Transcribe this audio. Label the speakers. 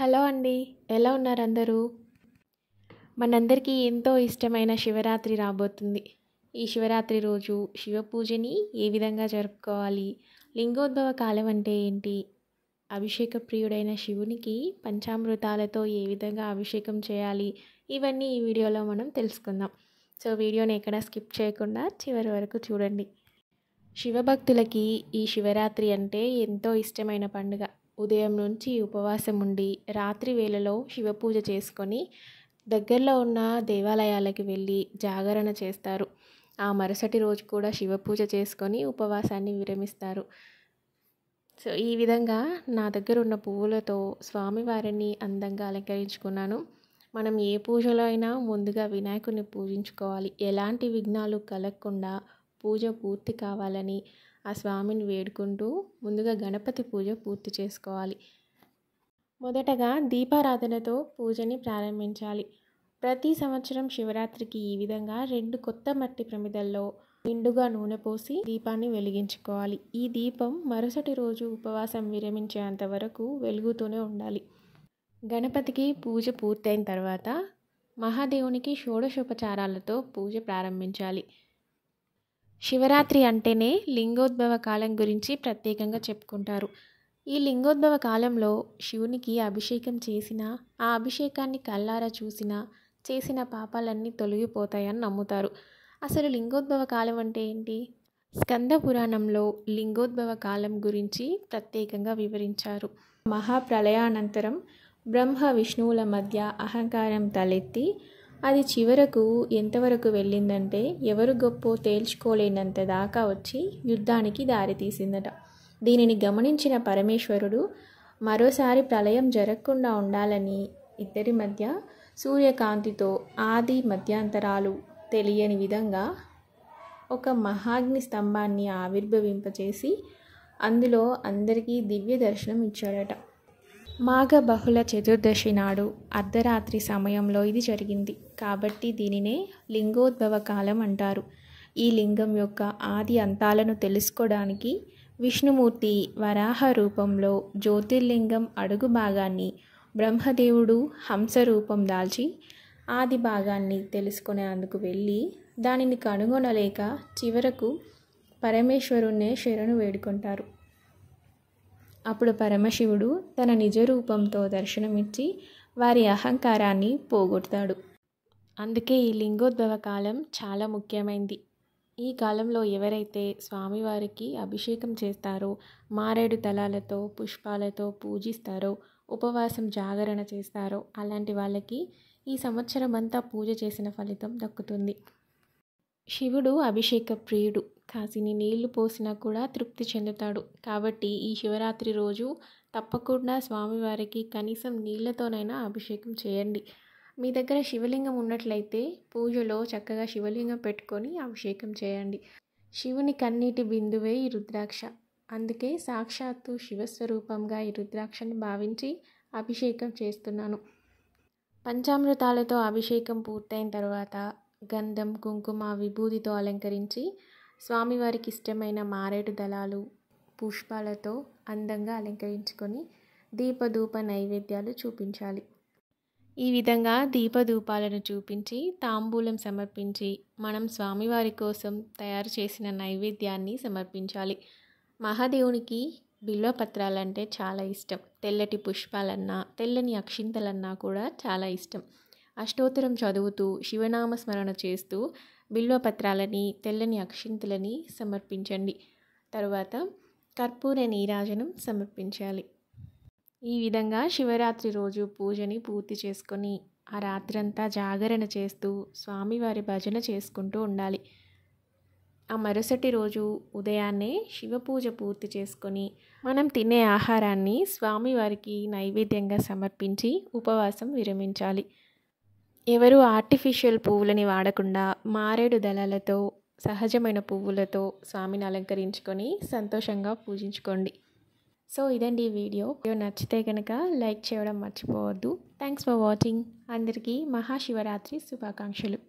Speaker 1: hello అండి ఎలా ఉన్నారు అందరూ మనందరికీ ఎంతో ఇష్టమైన శివరాత్రి రాబోతుంది ఈ శివరాత్రి రోజు శివ పూజని ఏ విధంగా జరుపుకోవాలి లింగోద్భవ కాలం అంటే ఏంటి అభిషేక ప్రియుడైన శివునికి పంచామృతాలతో ఏ విధంగా అభిషేకం చేయాలి ఇవన్నీ ఈ వీడియోలో మనం తెలుసుకుందాం సో వీడియోని ఎక్కడ స్కిప్ చేయకుండా చివరి వరకు చూడండి శివభక్తులకి ఈ శివరాత్రి అంటే ఎంతో ఇష్టమైన పండుగ ఉదయం నుంచి ఉపవాసం ఉండి రాత్రి వేళలో శివపూజ చేసుకొని దగ్గరలో ఉన్న దేవాలయాలకు వెళ్ళి జాగరణ చేస్తారు ఆ మరుసటి రోజు కూడా శివపూజ చేసుకొని ఉపవాసాన్ని విరమిస్తారు సో ఈ విధంగా నా దగ్గర ఉన్న పువ్వులతో స్వామివారిని అందంగా అలంకరించుకున్నాను మనం ఏ పూజలో అయినా ముందుగా వినాయకుడిని పూజించుకోవాలి ఎలాంటి విఘ్నాలు కలగకుండా పూజ పూర్తి కావాలని ఆ స్వామిని వేడుకుంటూ ముందుగా గణపతి పూజ పూర్తి చేసుకోవాలి మొదటగా దీపారాధనతో పూజని ప్రారంభించాలి ప్రతి సంవత్సరం శివరాత్రికి ఈ విధంగా రెండు కొత్త మట్టి ప్రమిదల్లో నిండుగా నూనె పోసి దీపాన్ని వెలిగించుకోవాలి ఈ దీపం మరుసటి రోజు ఉపవాసం విరమించేంత వరకు వెలుగుతూనే ఉండాలి గణపతికి పూజ పూర్తయిన తర్వాత మహాదేవునికి షోడశోపచారాలతో పూజ ప్రారంభించాలి శివరాత్రి అంటేనే లింగోద్భవ కాలం గురించి ప్రత్యేకంగా చెప్పుకుంటారు ఈ లింగోద్భవ కాలంలో శివునికి అభిషేకం చేసిన ఆ అభిషేకాన్ని కల్లారా చూసిన చేసిన పాపాలన్నీ తొలగిపోతాయని నమ్ముతారు అసలు లింగోద్భవ కాలం అంటే ఏంటి స్కంద పురాణంలో లింగోద్భవ కాలం గురించి ప్రత్యేకంగా వివరించారు మహాప్రలయానంతరం బ్రహ్మ విష్ణువుల మధ్య అహంకారం తలెత్తి అది చివరకు ఎంతవరకు వెళ్ళిందంటే ఎవరు గొప్పో తేల్చుకోలేనంత దాకా వచ్చి యుద్ధానికి దారితీసిందట దీనిని గమనించిన పరమేశ్వరుడు మరోసారి ప్రళయం జరగకుండా ఉండాలని ఇద్దరి మధ్య సూర్యకాంతితో ఆది మధ్యాంతరాలు తెలియని విధంగా ఒక మహాగ్ని స్తంభాన్ని ఆవిర్భవింపచేసి అందులో అందరికీ దివ్య దర్శనం ఇచ్చాడట మాఘ బహుళ చతుర్దశి నాడు అర్ధరాత్రి సమయంలో ఇది జరిగింది కాబట్టి దీనినే లింగోద్భవ కాలం అంటారు ఈ లింగం యొక్క ఆది అంతాలను తెలుసుకోవడానికి విష్ణుమూర్తి వరాహ రూపంలో జ్యోతిర్లింగం అడుగు భాగాన్ని బ్రహ్మదేవుడు హంస రూపం దాల్చి ఆది భాగాన్ని తెలుసుకునేందుకు వెళ్ళి దానిని కనుగొనలేక చివరకు పరమేశ్వరుణ్ణే శరణు వేడుకుంటారు అప్పుడు పరమశివుడు తన నిజ రూపంతో దర్శనమిచ్చి వారి అహంకారాన్ని పోగొడతాడు అందుకే ఈ లింగోద్భవ కాలం చాలా ముఖ్యమైంది ఈ కాలంలో ఎవరైతే స్వామివారికి అభిషేకం చేస్తారో మారేడు తలాలతో పుష్పాలతో పూజిస్తారో ఉపవాసం జాగరణ చేస్తారో అలాంటి వాళ్ళకి ఈ సంవత్సరం అంతా పూజ చేసిన ఫలితం దక్కుతుంది శివుడు అభిషేక ప్రియుడు కాసిని నీళ్లు పోసినా కూడా తృప్తి చెందుతాడు కాబట్టి ఈ శివరాత్రి రోజు తప్పకుండా స్వామివారికి కనీసం నీళ్లతోనైనా అభిషేకం చేయండి మీ దగ్గర శివలింగం ఉన్నట్లయితే పూజలో చక్కగా శివలింగం పెట్టుకొని అభిషేకం చేయండి శివుని కన్నీటి బిందువే ఈ రుద్రాక్ష అందుకే సాక్షాత్తు శివస్వరూపంగా ఈ రుద్రాక్షని భావించి అభిషేకం చేస్తున్నాను పంచామృతాలతో అభిషేకం పూర్తయిన తర్వాత గంధం కుంకుమ విభూతితో అలంకరించి స్వామివారికి ఇష్టమైన మారేడు దళాలు పుష్పాలతో అందంగా అలంకరించుకొని దీపధూప నైవేద్యాలు చూపించాలి ఈ విధంగా దీపధూపాలను చూపించి తాంబూలం సమర్పించి మనం స్వామివారి కోసం తయారు చేసిన నైవేద్యాన్ని సమర్పించాలి మహాదేవునికి బిల్వపత్రాలంటే చాలా ఇష్టం తెల్లటి పుష్పాలన్నా తెల్లని అక్షింతలన్నా కూడా చాలా ఇష్టం అష్టోత్తరం చదువుతూ శివనామ స్మరణ చేస్తూ బిల్వపత్రాలని తెల్లని అక్షింతలని సమర్పించండి తరువాత కర్పూర నీరాజనం సమర్పించాలి ఈ విధంగా శివరాత్రి రోజు పూజని పూర్తి చేసుకొని ఆ రాత్రంతా జాగరణ చేస్తూ స్వామివారి భజన చేసుకుంటూ ఉండాలి ఆ మరుసటి రోజు ఉదయాన్నే శివ పూజ పూర్తి చేసుకొని మనం తినే ఆహారాన్ని స్వామివారికి నైవేద్యంగా సమర్పించి ఉపవాసం విరమించాలి ఎవరు ఆర్టిఫిషియల్ పువ్వులని వాడకుండా మారేడు దళాలతో సహజమైన పువ్వులతో స్వామిని అలంకరించుకొని సంతోషంగా పూజించుకోండి సో ఇదండి ఈ వీడియో వీడియో నచ్చితే కనుక లైక్ చేయడం మర్చిపోవద్దు థ్యాంక్స్ ఫర్ వాచింగ్ అందరికీ మహాశివరాత్రి శుభాకాంక్షలు